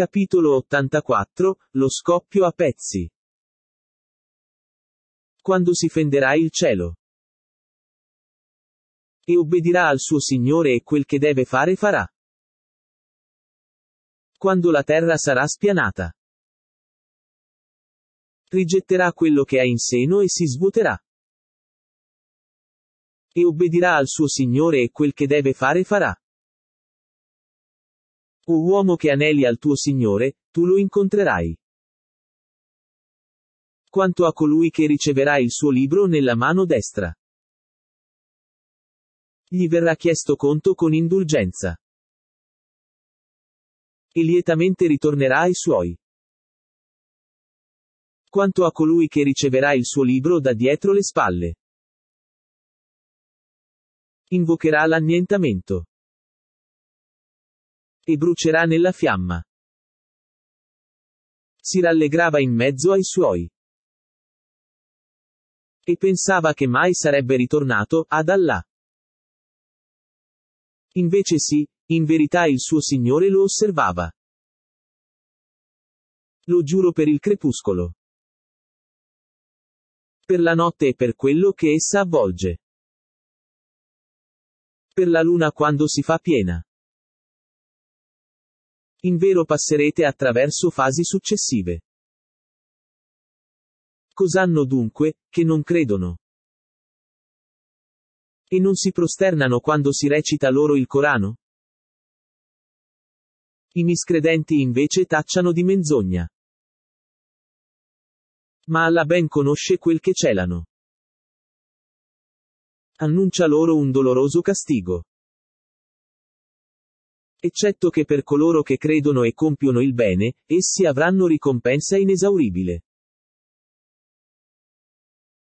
Capitolo 84, lo scoppio a pezzi. Quando si fenderà il cielo. E obbedirà al suo Signore e quel che deve fare farà. Quando la terra sarà spianata. Rigetterà quello che ha in seno e si svuoterà. E obbedirà al suo Signore e quel che deve fare farà. O uomo che aneli al tuo Signore, tu lo incontrerai. Quanto a colui che riceverà il suo libro nella mano destra. Gli verrà chiesto conto con indulgenza. E lietamente ritornerà ai suoi. Quanto a colui che riceverà il suo libro da dietro le spalle. Invocherà l'annientamento e brucerà nella fiamma. Si rallegrava in mezzo ai suoi. E pensava che mai sarebbe ritornato ad Allah. Invece sì, in verità il suo Signore lo osservava. Lo giuro per il crepuscolo. Per la notte e per quello che essa avvolge. Per la luna quando si fa piena in vero passerete attraverso fasi successive. Cos'hanno dunque, che non credono? E non si prosternano quando si recita loro il Corano? I miscredenti invece tacciano di menzogna. Ma Allah ben conosce quel che celano. Annuncia loro un doloroso castigo eccetto che per coloro che credono e compiono il bene, essi avranno ricompensa inesauribile.